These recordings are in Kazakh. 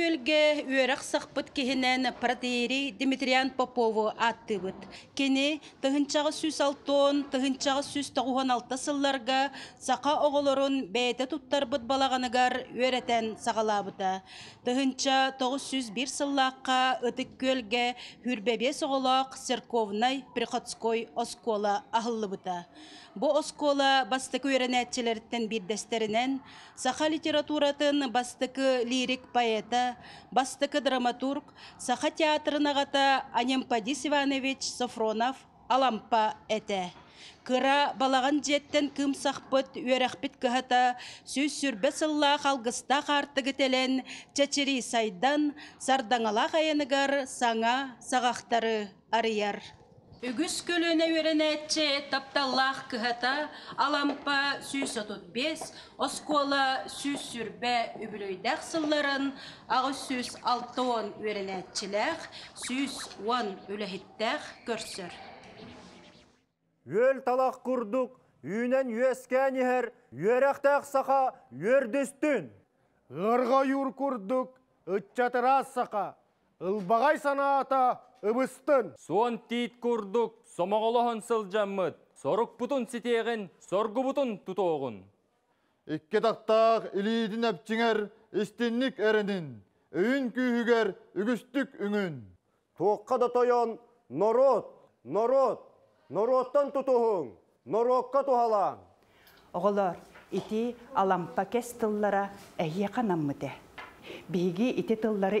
көлге үйәрақ сақпыт кехінен протеерей Дмитриан Попову аттыбыт. Кені тұхынчағы сүз алтон, тұхынчағы сүз тағуған алты сылларға сақа оғылырын бәйті тұттарбыт балағаныгар үйәретен сағалабыта. Тұхынча тоғыз сүз бір сыллаққа ұтық көлге соғылақ Серковнай Приходской оскола ахыллыбыта. Бұ оскола бастық үйәренәтчілеріттен бір дәстерінен сақа литературатын бастықы лирик поэта бастыкы драматург саха театрына Анем анемпадис иванович софронов алампа эте кыра балаган жеттен кым сахпыт үөрәхпит кыһата сөз сүрбе сылла халгыста хартыгы телен сайдан сардаңала аяныгар саңа сағақтары арияр. Үгіс көліне әтчі тапталлах күхата, алампа сүйс отут бес, оскола сүйс сүрбе үбілөйдәк сылларын, ағы он алтон әтчіләқ, сүйс он үләхіттәк көрсір. Өл талақ күрдік, үйінен үйескен ер, өрәқтәқ сақа өрдістін. Ғырға юр күрдік, үтчатыра сақа, ұлбағай санаата ыбыстын. Суон тиит курдук, сомоголохон сылжаммыт, Сорық бутун ситеген, сорғы бутун тутоогун. Икке тактаак илийдин әпчиңер, истинник әрінің, үйін күйігер, үгістік үңін. Тоққа да тойон, нұрот, норот, нороттан тұтуғын, норотқа тұхалан. Оғылар, ити алампа кестыллара әйе Беге ити тыллары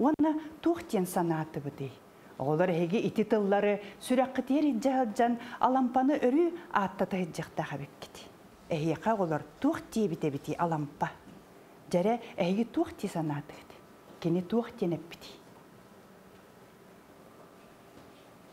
оны тұқтен санаты бұдей. Олар еге ите тыллары тері иджаһаджан алампаны жақта қабек кеті. иджактахабеккити олар тұқте біте біте алампа жаре эһиги тух Кені санаатыгыт кини тух тенеппити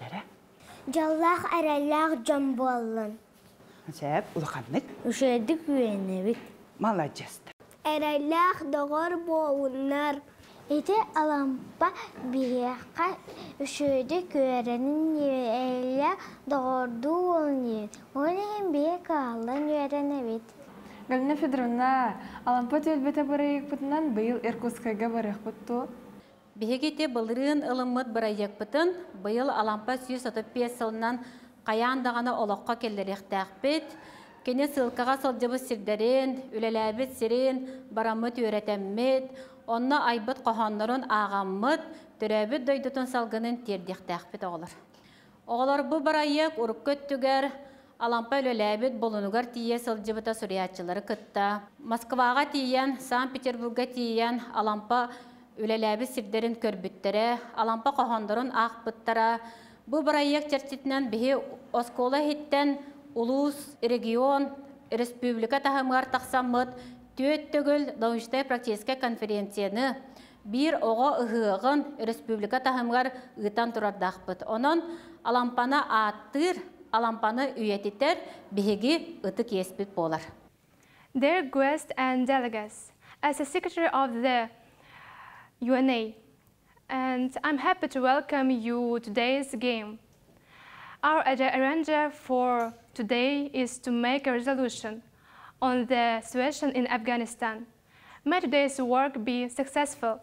жаре жаллах араллах жомболлун сеп улаканнык ушедик үйенебит молодец әрәйләқ доғыр болуннар. Ете алампа бияққа үшөді көрінің елі доғырды ет. Оның бияқ алын өрін әбет. Галина Федоровна, алампа төлбеті барайық бұтынан бұйыл Иркутскайға барайық бұтту. те бұлырын ылымыт барайық бұтын, бұйыл алампа сүйі сатып пес қаян олыққа келдірек тәқпет кене сылкага сылжыбыз сирдерин, үлеләбит сирин, барамыт үйрәтәммит, онна айбыт кохоннорун агаммыт, төрәбит дойдутун салгынын тердихтәхпит оғылар. Оғылар бұ барайық ұрып көттігер, Алампа үлеләбит болунугар тие сылжыбыта сүриятчылары кытта. Москваға тиен, Санкт-Петербурга тиен Алампа үлеләбит сирдерин көрбүттәре, Алампа кохондорун ақпыттара, Бұ барайық чертитнен бігі оскола хиттен улус, регион, республика тахамгар тақсаммыт төт төгіл дауыштай практическа конференцияны бир оға ұғығын республика тахамгар ұйтан тұрардақпыт. Онын алампана аттыр, алампаны үйететтер бігігі ұты кеспіт болар. Dear guests and delegates, as a secretary of the UNA, and I'm happy to welcome you to today's game. Our agenda for today is to make a resolution on the situation in Afghanistan. May today's work be successful.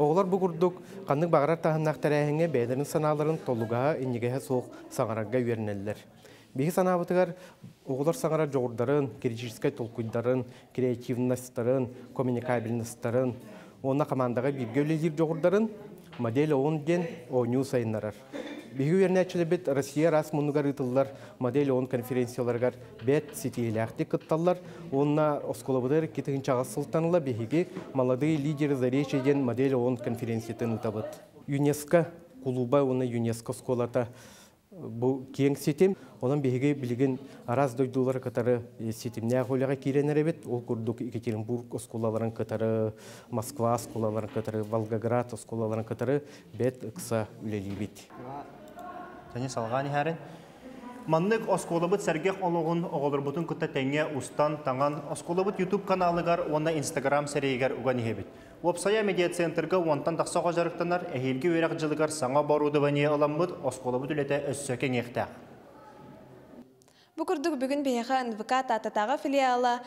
Оғылар бұғырдық қандың бағарар тағыннақ тәрәхіңе бәдірін саналарын толуға инегеге соқ саңараңға үйерінелілер. Бегі санабытығар оғылар саңара жоғырдарын, кережерскай толқуйдарын, креативностарын, коммуникабельностарын, оны командаға бергеулезер жоғырдарын модель оң ден оңю сайындарар. Биһи бит Россия рас ытыллар модель он конференцияларга бет ситиләхти кытталлар. Онна осколобыдыр китегенче асылтаныла биһиги молодые лидеры заречи ден модель он конференциятын ЮНЕСКО клубы уны ЮНЕСКО сколата бу кең сетем онан беге билген араз дойдулар катары э, сетемне ахолага киренер бит ол курдук екатеринбург осколаларын катары москва осколаларын катары волгоград осколаларын катары бет ыкса үлелибит тахтыны салған иһәрен. Маннык осколобыт сәргек олоғын оғолырбутын күтті тәңе устан таңан осколобыт YouTube каналыгар, онна Instagram сәрейгер уған ехебет. Вопсая медиа центрга онтан тақса қожарықтанар, әйелге өрәқ жылығар саңа баруды аламбыт аламыд осколобыт үлеті өссөкен ехтәқ. Бұқырдық бүгін бейіға НВК тататағы филиалы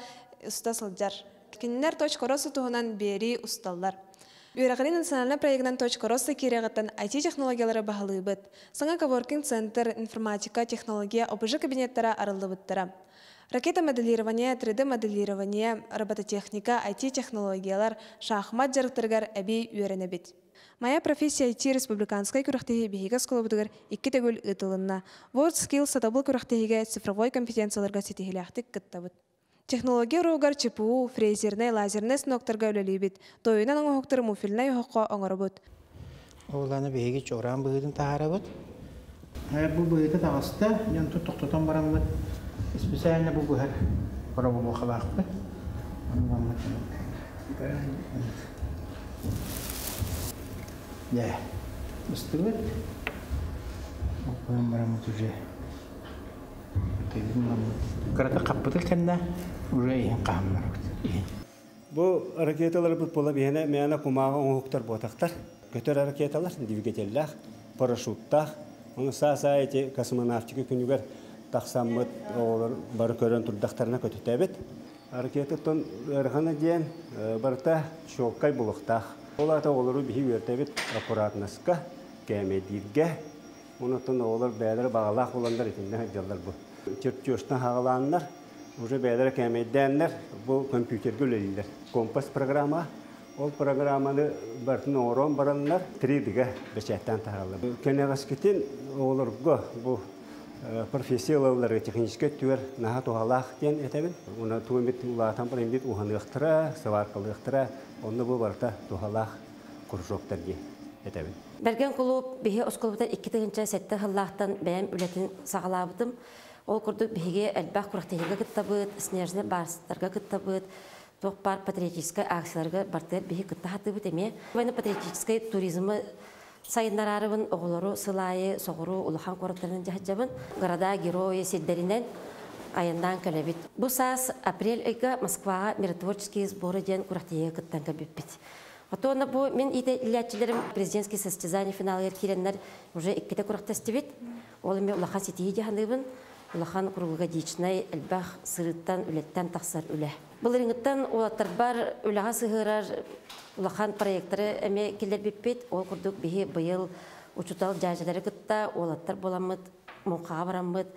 ұстасылдар. Киннер точкорасы туғынан бері ұсталлар. Бюрағырин национальна проектнан точка росты кереғыттан IT технологиялары бағылыбыт. Саңа коворкинг центр информатика, технология, ОПЖ кабинеттара арылыбыттара. Ракета моделирование, 3D моделирование, робототехника, IT технологиялар, шахмат жарықтыргар әбей үйеріне бет. Моя профессия IT республиканскай күріқтегі бейгі сколыбыдығыр 2 тәгіл үтілінна. WorldSkills атабыл күріқтегі цифровой компетенцияларға сетігілі ақтық Технология ругар ЧПУ, фрезерне, лазерне сноктарга өлелейбит. Тойынан оңоқтыр муфилне юхаққа оңырбыт. Оланы бейге чоран бұйдын тағарабыт. Бұл бұйды тағасты, мен тұттықтытан барамбыт. Специально бұл бұйыр. Бұра бұл бұқалақпы. Да, устылыт. Бұл бұйын барамбыт уже. Карата қаппытық кәнна уже ең қамын. Бұл ракеталар бұл болып, бейіне мәне құмаға оңғықтар ботақтар. Көтер ракеталар двигателлах, парашюттах, оны са-са әйте космонавтика күнігер тақсаммыт олар бары көрін тұрдақтарына көтетәбет. Ракеті тұн әрхана дейін э, барта шоққай бұлықтақ. Олата олару бігі өртәбет аппаратнасқа кәмедирге Онотон олар бәдер бағалақ боландар итінде жалдар бұл. Чертчөштен хағаландар, уже бәдер кәмейдәнлер, бұл компьютерге өлелілер. Компас программа, ол программаны бартын орон баранлар, 3D'ге бәчәттен тағалар. Кенеғас кетен оларға бұл профессиялалары техническе түер наха тухалах ден этебин уна туэмит улатан бремит уханыктыра саваркылыктыра онны бу барта тухалах куржоктарги этебин Берген клуб бихе осколбутан икки тыгынча сетте хыллахтан бәм үлетін сағалабытым. Ол курдук бихеге әлбәх курахтелеге кыттабыт, барыстарға барстарга кыттабыт, тоқпар патриотическая акцияларға бартыр бихе кытта хатыбыт эме. Вайны патриотическая туризмы арыбын оғылыру сылайы, соғыру, улухан кураттарынан жахаджабын. Города герои седдерінен айындан көлебет. Бұл сас апрель айга Москваға миротворческий сборы ден курахтелеге күттен көбіппет. Отоны бу мен иде илячилерим президентский состязание финалы киреннер уже иккете курактастыбит. Ол мен улахан сетиһи жаһаныбын. Улахан курулга дичнай элбах сырыттан үләттен тахсар үлә. Бул рингтан улаттар бар үлага сыгырар улахан проекторы әме келер биппит. Ол курдук бихи быйыл учутал жажалары кытта улаттар боламыт, мункага барамыт,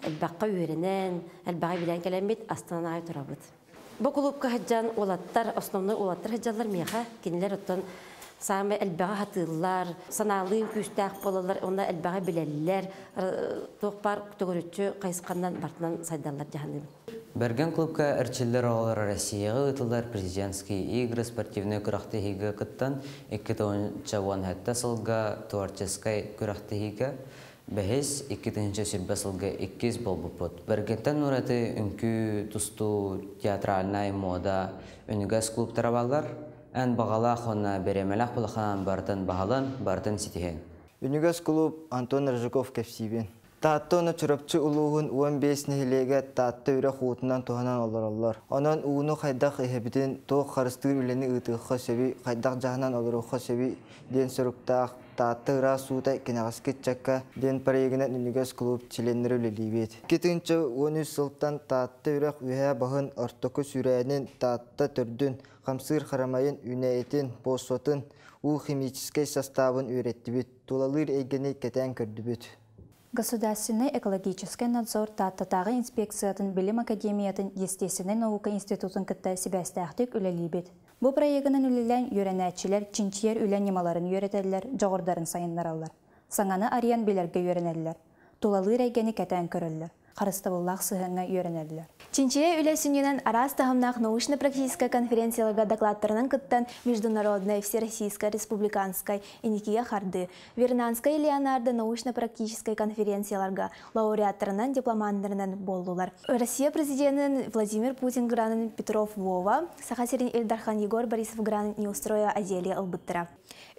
элбакка үйренен, элбага билен келемит, астанага турабыт. Бокулупка хаджан улаттар, основной улаттар хаджалар меха, кинилер оттон самы әлбәға хатыллар, саналыйын күстәк болалар, онна әлбәға біләлілер, тоқпар үтчі қайысқаннан бартынан сайдалар жағаным. Берген клубка әрчілдер олар Россияға ұтылдар президентский игры спортивный күрақты хигі қыттан 2-10 жауан әтті сылға туарческай күрақты хигі Бәхес 2-нче сиббасылга 2 болбупут. Бергеттен ураты үнкі тусту театральнай мода үнігәс клуб тарабалар, ән бағала қонна беремелах булхан бартын бағалан бартын ситиһен. Үнігәс клуб Антон Рыжков кепсибен. Таттоны чырапчы улуғын уан бесіне хилеге татты үрі хуутынан олар олар. Онан уыны қайдақ ехебіден тоқ қарыстыр үлені ұтығы сөбі, қайдақ жағынан ұқы сөбі ден сұрыптақ таттыра суыта кенағаскет чакка ден парегіне нүнігес клуб челеннері лилибет. Кетінші 13 сылттан татты үрек үйе бағын ортоку сүрәнен татты түрдін, қамсыр қарамайын үнәйтін, босотын, у химический составын үйреттібет, тулалыр егені кетен көрдібет. Государственный экологический надзор таттатағы инспекциятын білім академиятын естесіне наука институтын себя себәстәқтік үлелейбет. Бұл проектінің үлілен әтшілер, чинчиер үлен немаларын үйретәділер, жоғырдарын сайынлар аллар. Саңаны ариян белерге үйренәділер. Тулалы рәйгені кәтән қарыстабыллақ сыһыңа үйренелілер. Чинче үләсінінен арас тағымнақ научно-практическая конференциялыға докладтарынан кыттан Международная Всероссийская Республиканская Иникия Харды, Вернанская Леонарда научно-практическая конференцияларға лауреаттарынан дипломандарынан болдылар. Россия президентін Владимир Путин гранын Петров Вова, Сахасерин Эльдархан Егор Борисов гранын устроя Азелия Албыттыра.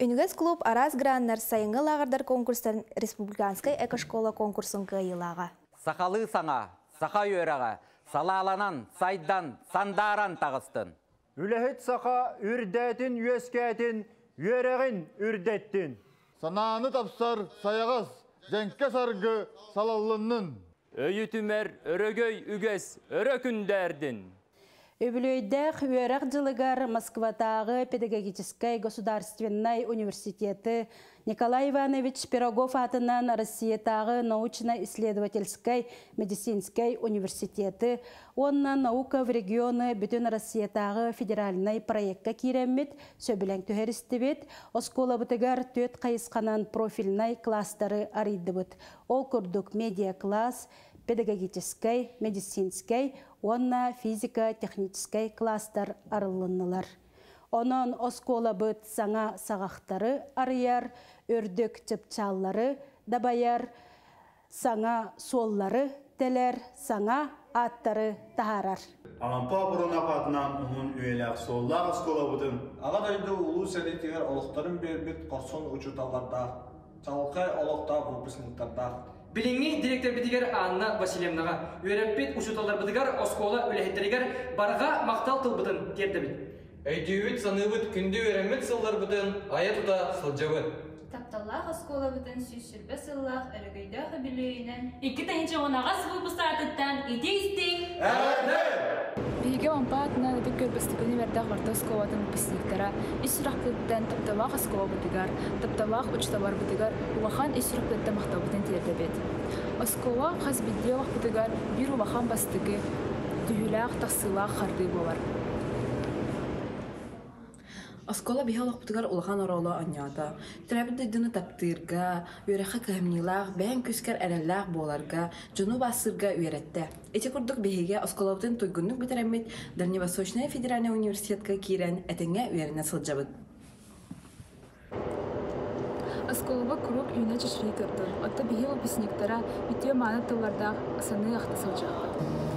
Үнгіз клуб арас граннар сайынғы лағырдар конкурстарын Республиканская экошкола конкурсын кайылаға сақалы саңа, сақа өраға, салаланан, сайдан, сандаран тағыстын. Үләхет сақа үрдәтін өскәтін, өрәғін үрдәттін. Сананы тапсар саяғас, жәнке сарғы салалынның. Өйітімер өрөгөй үгес өрөкіндердің. Өбілөйдәк үйәрәқ жылығар Москватағы педагогическай государственной университеты Николай Иванович Пирогов атынан Россиятағы научно-исследовательской медицинской университеты, оннан наука в регионы бүтін Россиятағы федеральный проектка сөбілән сөбілен бет, осколы бұтыгар төт қайысқанан профильной кластары аридыбыт. Ол күрдік медиа класс, педагогической, медицинской, онна физика, технической класстар арылынылар. Онон оскола бұт саңа сағақтары арыяр, өрдік чыпчаллары дабаяр, саңа соллары телер, саңа аттары тағарар. Ампа бұрын апатынан ұмын үйеләк соллар осколы бұтын. Ағад ұлу сәне олықтарын бербет қорсон ұчуталарда, талқай олықта бұпысынықтарда. Билинги директор бідігер Анна Василемнаға, Өрәппет ұшыталар бедігер оскола үләхеттерігер барға мақтал тыл бұдын терді бет. саны саныбыт күнде өрәмет сылдар бұдын, да тұта сылжабыт тапталлах осколабытын сүйсірбі сыллах әрігейді қабілейінен. Икі тәнчі онағас выпусатыттан иде істің. Әрді! Биге онпаатына өтік көрбістігіні верді ғырды осколатын пісіліктері, исүрақпеттен тапталлах осколабытыгар, тапталлах ұчталар бұтыгар, мақта исүрақпетті мақтабытын қаз бұтыгар, бір улахан бастығы, қарды болар. Оскола биһа лохпутугар улахан ороло оньоото. Трэбдэ дыны таптыырга, үөрэхэ кыһымнилаах, бээн күскэр эрэллээх буоларга, жону бассырга үөрэтте. Эти курдук биһиге Осколовтын туйгуннук битерэммит Дальневосточная федеральный университетка киирэн этэнгэ үөрэнэ сылдьабыт. Осколова круг үйіне жүшрей тұрды. Отты бейі өпісініктара, бітеу маңы тұларда саны ақты сылжақты.